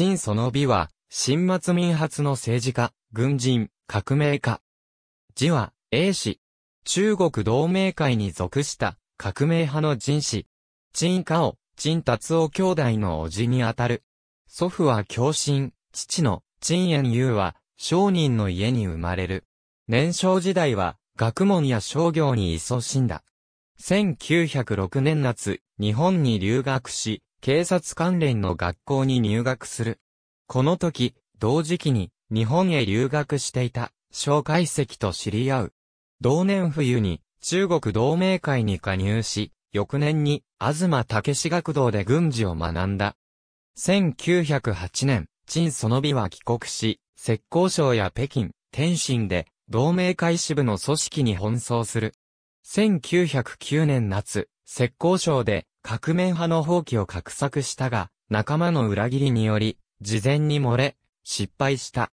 陳その美は、新末民発の政治家、軍人、革命家。字は、英氏。中国同盟会に属した、革命派の人士。陳家を、陳達夫兄弟の叔父にあたる。祖父は共親、父の、陳延優は、商人の家に生まれる。年少時代は、学問や商業に勤しんだ。1906年夏、日本に留学し、警察関連の学校に入学する。この時、同時期に日本へ留学していた小介石と知り合う。同年冬に中国同盟会に加入し、翌年に東武志学堂で軍事を学んだ。1908年、陳その美は帰国し、浙江省や北京、天津で同盟会支部の組織に奔走する。1909年夏、浙江省で革命派の放棄を画策したが、仲間の裏切りにより、事前に漏れ、失敗した。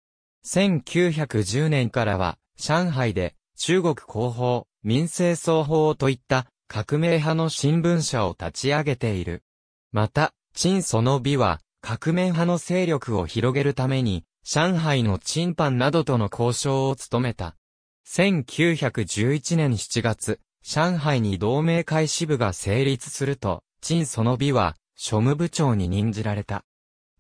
1910年からは、上海で、中国広報、民政総報といった、革命派の新聞社を立ち上げている。また、陳その美は、革命派の勢力を広げるために、上海のチンパンなどとの交渉を務めた。1911年7月、上海に同盟会支部が成立すると、陳その美は、庶務部長に任じられた。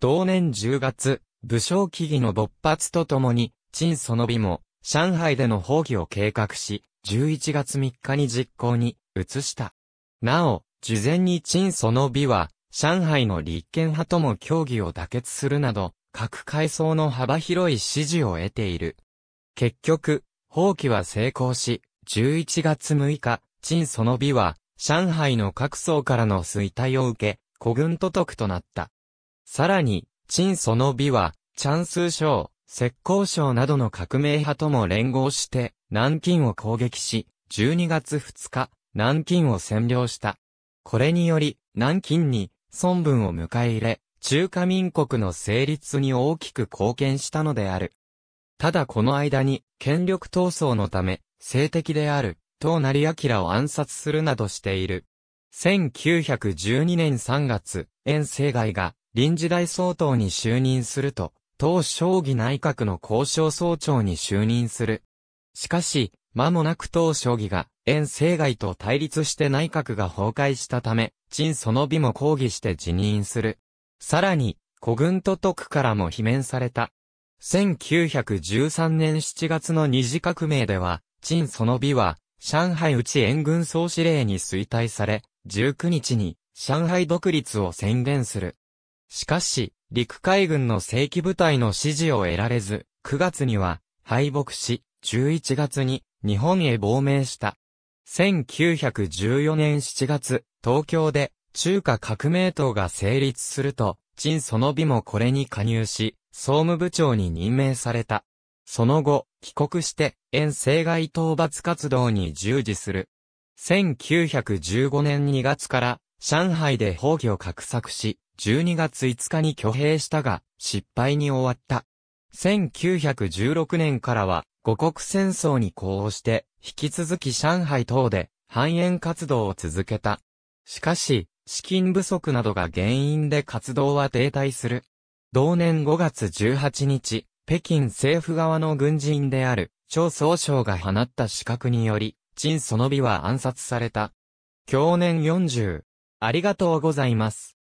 同年10月、武将起義の勃発とともに、陳その美も、上海での放棄を計画し、11月3日に実行に移した。なお、事前に陳その美は、上海の立憲派とも協議を妥結するなど、各階層の幅広い支持を得ている。結局、放棄は成功し、11月6日、陳その美は、上海の各層からの衰退を受け、古軍都督となった。さらに、陳その美は、チャンス省、石膏省などの革命派とも連合して、南京を攻撃し、12月2日、南京を占領した。これにより、南京に、孫文を迎え入れ、中華民国の成立に大きく貢献したのである。ただこの間に、権力闘争のため、性的である、藤成明を暗殺するなどしている。1912年3月、遠征外が臨時大総統に就任すると、当将棋内閣の交渉総長に就任する。しかし、間もなく当将棋が遠征外と対立して内閣が崩壊したため、陳その美も抗議して辞任する。さらに、古軍と徳からも罷免された。1913年7月の二次革命では、陳その美は、上海内援軍総司令に衰退され、19日に上海独立を宣言する。しかし、陸海軍の正規部隊の支持を得られず、9月には敗北し、11月に日本へ亡命した。1914年7月、東京で中華革命党が成立すると、陳その美もこれに加入し、総務部長に任命された。その後、帰国して、遠征外討伐活動に従事する。1915年2月から、上海で棄を画策し、12月5日に挙兵したが、失敗に終わった。1916年からは、五国戦争に呼応して、引き続き上海等で、繁栄活動を続けた。しかし、資金不足などが原因で活動は停滞する。同年5月18日、北京政府側の軍人である、張総将が放った資格により、陳その美は暗殺された。享年40。ありがとうございます。